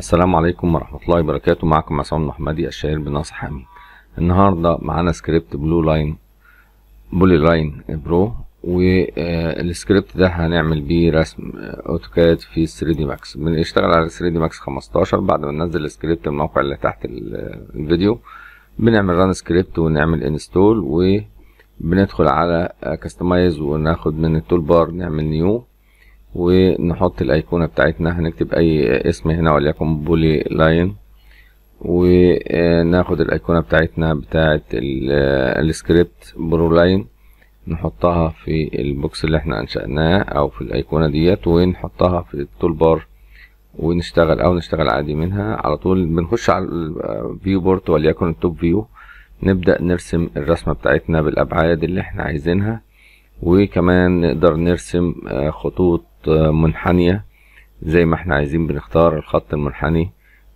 السلام عليكم ورحمة الله وبركاته معكم عصام محمدي الشهير بنصح حامي النهاردة معانا سكريبت بلو لاين بولي لاين برو والسكريبت ده هنعمل بيه رسم آه، اوتوكاد في 3 دي ماكس بنشتغل على 3 دي ماكس 15 بعد ما ننزل السكريبت من الموقع اللي تحت آه، الفيديو بنعمل ران سكريبت ونعمل انستول وبندخل على كاستمايز آه، وناخد من التول بار نعمل نيو ونحط الايقونه بتاعتنا هنكتب اي اسم هنا وليكن بولي لاين وناخد الايقونه بتاعتنا بتاعت السكريبت برو لاين نحطها في البوكس اللي احنا انشأناه او في الايقونه ديت ونحطها في التول بار ونشتغل او نشتغل عادي منها على طول بنخش على الفيو بورت وليكن التوب فيو نبدأ نرسم الرسمة بتاعتنا بالابعاد اللي احنا عايزينها وكمان نقدر نرسم آه، خطوط منحنية زي ما احنا عايزين بنختار الخط المنحني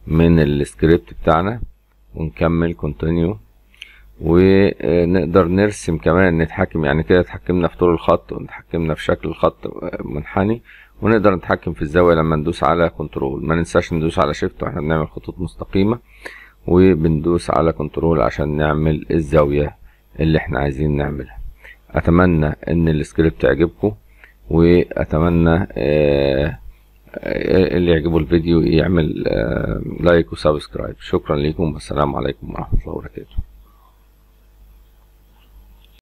من السكريبت بتاعنا ونكمل كونتينيو ونقدر نرسم كمان نتحكم يعني كده اتحكمنا في طول الخط ونتحكمنا في شكل الخط منحني ونقدر نتحكم في الزاوية لما ندوس على كنترول ما ننساش ندوس على شيفت واحنا بنعمل خطوط مستقيمة وبندوس على كنترول عشان نعمل الزاوية اللي احنا عايزين نعملها اتمنى ان السكريبت يعجبكم واتمنى آه، آه، اللي يعجبه الفيديو يعمل آه، لايك وسبسكرايب شكرا لكم والسلام عليكم ورحمه الله وبركاته